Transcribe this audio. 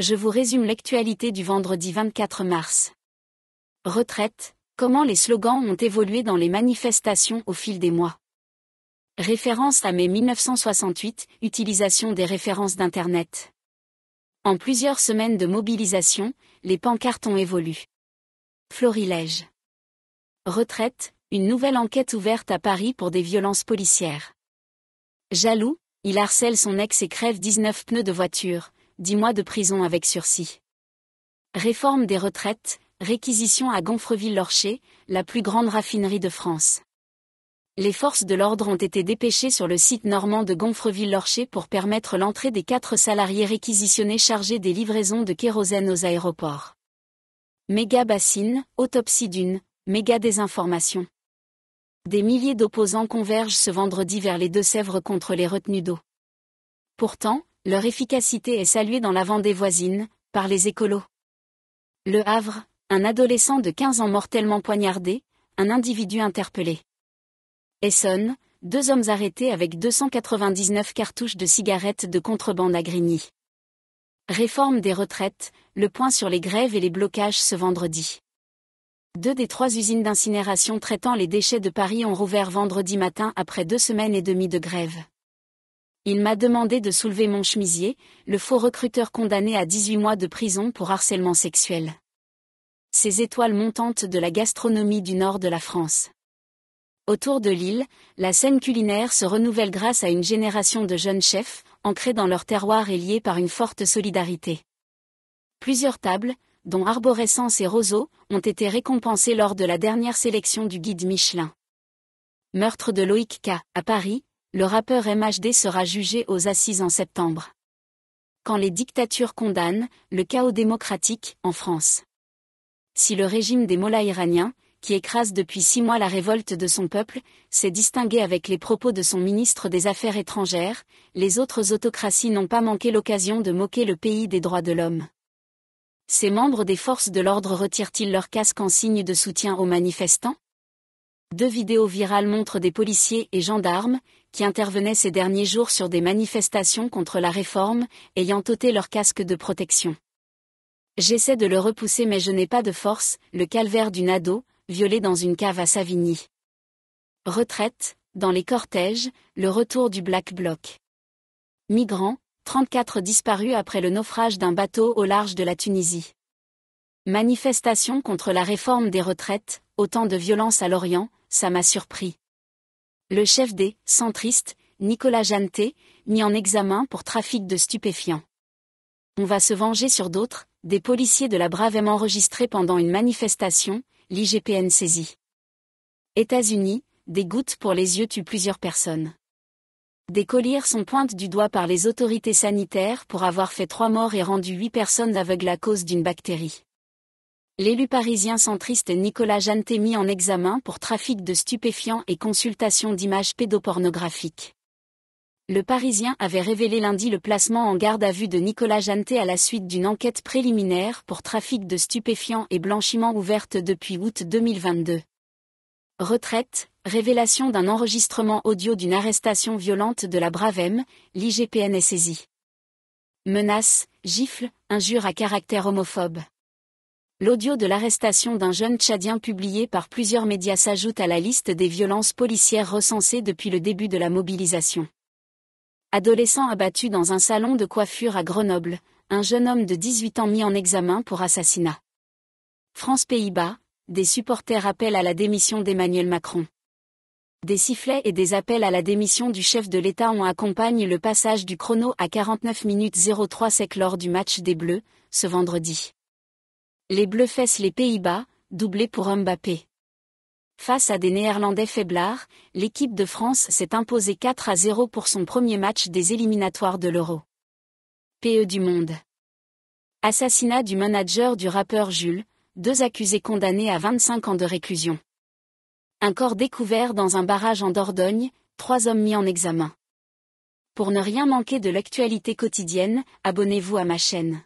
Je vous résume l'actualité du vendredi 24 mars. Retraite, comment les slogans ont évolué dans les manifestations au fil des mois. Référence à mai 1968, utilisation des références d'Internet. En plusieurs semaines de mobilisation, les pancartes ont évolué. Florilège. Retraite, une nouvelle enquête ouverte à Paris pour des violences policières. Jaloux, il harcèle son ex et crève 19 pneus de voiture 10 mois de prison avec sursis. Réforme des retraites, réquisition à Gonfreville-Lorcher, la plus grande raffinerie de France. Les forces de l'ordre ont été dépêchées sur le site normand de Gonfreville-Lorcher pour permettre l'entrée des quatre salariés réquisitionnés chargés des livraisons de kérosène aux aéroports. Méga bassine, autopsie d'une, méga désinformation. Des milliers d'opposants convergent ce vendredi vers les Deux-Sèvres contre les retenues d'eau. Pourtant, leur efficacité est saluée dans la des voisines, par les écolos. Le Havre, un adolescent de 15 ans mortellement poignardé, un individu interpellé. Essonne, deux hommes arrêtés avec 299 cartouches de cigarettes de contrebande à Grigny. Réforme des retraites, le point sur les grèves et les blocages ce vendredi. Deux des trois usines d'incinération traitant les déchets de Paris ont rouvert vendredi matin après deux semaines et demie de grève. Il m'a demandé de soulever mon chemisier, le faux recruteur condamné à 18 mois de prison pour harcèlement sexuel. Ces étoiles montantes de la gastronomie du nord de la France. Autour de l'île, la scène culinaire se renouvelle grâce à une génération de jeunes chefs, ancrés dans leur terroir et liés par une forte solidarité. Plusieurs tables, dont Arborescence et Roseau, ont été récompensées lors de la dernière sélection du guide Michelin. Meurtre de Loïc K. à Paris, le rappeur MHD sera jugé aux assises en septembre. Quand les dictatures condamnent, le chaos démocratique, en France. Si le régime des mollahs iraniens, qui écrase depuis six mois la révolte de son peuple, s'est distingué avec les propos de son ministre des Affaires étrangères, les autres autocraties n'ont pas manqué l'occasion de moquer le pays des droits de l'homme. Ces membres des forces de l'ordre retirent-ils leur casque en signe de soutien aux manifestants Deux vidéos virales montrent des policiers et gendarmes qui intervenaient ces derniers jours sur des manifestations contre la réforme, ayant ôté leur casque de protection. J'essaie de le repousser mais je n'ai pas de force, le calvaire d'une ado, violée dans une cave à Savigny. Retraite, dans les cortèges, le retour du Black Bloc. Migrants, 34 disparus après le naufrage d'un bateau au large de la Tunisie. Manifestation contre la réforme des retraites, autant de violence à Lorient, ça m'a surpris. Le chef des centristes, Nicolas Jeanneté, mis en examen pour trafic de stupéfiants. On va se venger sur d'autres, des policiers de la Bravem enregistrés pendant une manifestation, l'IGPN saisie. États-Unis, des gouttes pour les yeux tuent plusieurs personnes. Des colliers sont pointes du doigt par les autorités sanitaires pour avoir fait trois morts et rendu huit personnes aveugles à cause d'une bactérie. L'élu parisien centriste Nicolas Janté mis en examen pour trafic de stupéfiants et consultation d'images pédopornographiques. Le Parisien avait révélé lundi le placement en garde à vue de Nicolas Janté à la suite d'une enquête préliminaire pour trafic de stupéfiants et blanchiment ouverte depuis août 2022. Retraite, révélation d'un enregistrement audio d'une arrestation violente de la Bravem, l'IGPN est saisie. Menaces, gifles, injures à caractère homophobe. L'audio de l'arrestation d'un jeune Tchadien publié par plusieurs médias s'ajoute à la liste des violences policières recensées depuis le début de la mobilisation. Adolescent abattu dans un salon de coiffure à Grenoble, un jeune homme de 18 ans mis en examen pour assassinat. France-Pays-Bas, des supporters appellent à la démission d'Emmanuel Macron. Des sifflets et des appels à la démission du chef de l'État ont accompagné le passage du chrono à 49 minutes 03 sec lors du match des Bleus, ce vendredi. Les Bleus les Pays-Bas, doublé pour Mbappé. Face à des Néerlandais faiblards, l'équipe de France s'est imposée 4 à 0 pour son premier match des éliminatoires de l'Euro. PE du Monde. Assassinat du manager du rappeur Jules, deux accusés condamnés à 25 ans de réclusion. Un corps découvert dans un barrage en Dordogne, trois hommes mis en examen. Pour ne rien manquer de l'actualité quotidienne, abonnez-vous à ma chaîne.